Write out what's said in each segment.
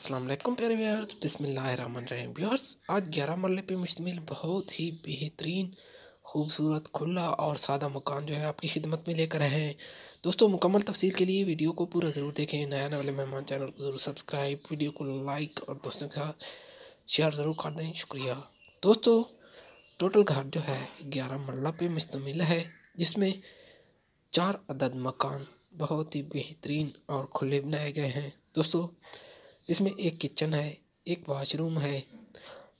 असलम प्यारे व्यूअर्स बिसमीम व्यूअर्स आज ग्यारह मरले पे मुश्तमिल बहुत ही बेहतरीन खूबसूरत खुला और सादा मकान जो है आपकी खिदमत में लेकर आए हैं दोस्तों मुकम्मल तफसील के लिए वीडियो को पूरा ज़रूर देखें नया वाले मेहमान चैनल को ज़रूर सब्सक्राइब वीडियो को लाइक और दोस्तों के साथ शेयर ज़रूर कर दें शुक्रिया दोस्तों टोटल घर जो है ग्यारह मरला पे मुश्तमिल है जिसमें चार अदद मकान बहुत ही बेहतरीन और खुले बनाए गए हैं दोस्तों इसमें एक किचन है एक वॉशरूम है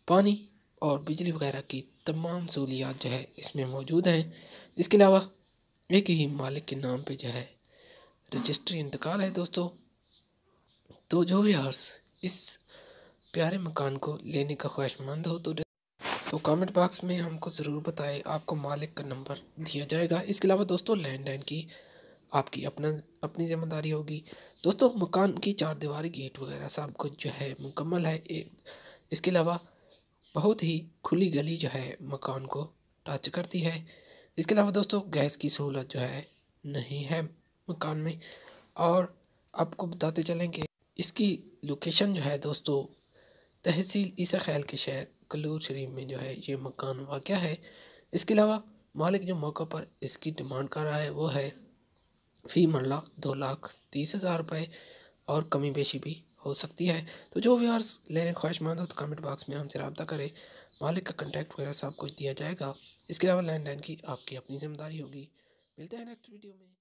पानी और बिजली वगैरह की तमाम सहूलियात जो है इसमें मौजूद हैं इसके अलावा एक ही मालिक के नाम पे जो है रजिस्ट्री इंतकाल है दोस्तों तो जो भी हर्स इस प्यारे मकान को लेने का ख्वाहिशमंद हो तो तो कमेंट बॉक्स में हमको ज़रूर बताएं आपको मालिक का नंबर दिया जाएगा इसके अलावा दोस्तों लैंडलाइन की आपकी अपना अपनी ज़िम्मेदारी होगी दोस्तों मकान की चार दीवार गेट वगैरह सब कुछ जो है मुकम्मल है इसके अलावा बहुत ही खुली गली जो है मकान को टच करती है इसके अलावा दोस्तों गैस की सहूलत जो है नहीं है मकान में और आपको बताते चलें कि इसकी लोकेशन जो है दोस्तों तहसील ईसा ख्याल के शहर कलूर शरीफ में जो है ये मकान वाक़ है इसके अलावा मालिक जो मौका पर इसकी डिमांड कर रहा है वो है फ़ी मरला दो लाख तीस हज़ार रुपये और कमी बेशी भी हो सकती है तो जो व्यूअर्स लेने ख्वाहिशमंद हो तो कमेंट बॉक्स में हमसे रबा करें मालिक का कंटैक्ट वगैरह सब कुछ दिया जाएगा इसके अलावा लैंड लाइन की आपकी अपनी जिम्मेदारी होगी मिलते हैं नेक्स्ट वीडियो में